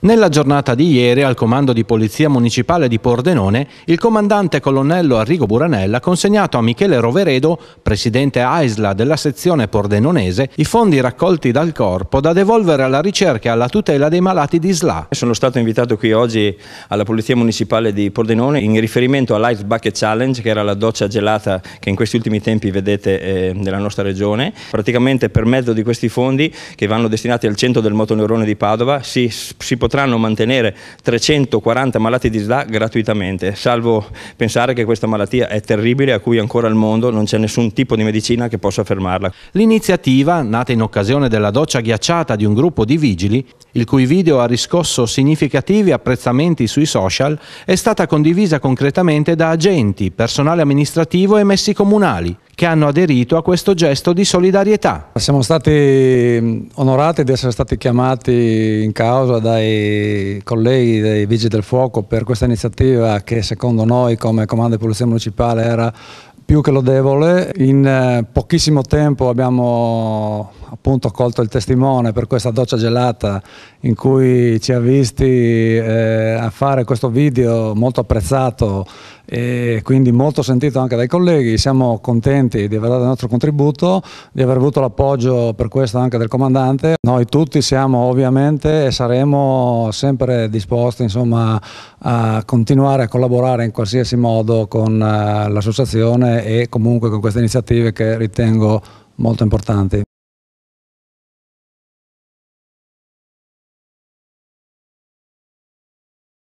Nella giornata di ieri, al comando di Polizia Municipale di Pordenone, il comandante colonnello Arrigo Buranella ha consegnato a Michele Roveredo, presidente AISLA della sezione pordenonese, i fondi raccolti dal corpo da devolvere alla ricerca e alla tutela dei malati di SLA. Sono stato invitato qui oggi alla Polizia Municipale di Pordenone in riferimento all'Ice Bucket Challenge, che era la doccia gelata che in questi ultimi tempi vedete eh, nella nostra regione. Praticamente per mezzo di questi fondi, che vanno destinati al centro del motoneurone di Padova, si, si potranno mantenere 340 malati di SLA gratuitamente, salvo pensare che questa malattia è terribile a cui ancora al mondo non c'è nessun tipo di medicina che possa fermarla. L'iniziativa, nata in occasione della doccia ghiacciata di un gruppo di vigili, il cui video ha riscosso significativi apprezzamenti sui social, è stata condivisa concretamente da agenti, personale amministrativo e messi comunali che hanno aderito a questo gesto di solidarietà. Siamo stati mm, onorati di essere stati chiamati in causa dai colleghi dei Vigili del Fuoco per questa iniziativa che secondo noi come Comando di Polizia Municipale era più che lodevole. In eh, pochissimo tempo abbiamo appunto colto il testimone per questa doccia gelata in cui ci ha visti eh, a fare questo video molto apprezzato e quindi molto sentito anche dai colleghi. Siamo contenti di aver dato il nostro contributo, di aver avuto l'appoggio per questo anche del comandante. Noi tutti siamo ovviamente e saremo sempre disposti insomma, a continuare a collaborare in qualsiasi modo con eh, l'associazione e comunque con queste iniziative che ritengo molto importanti.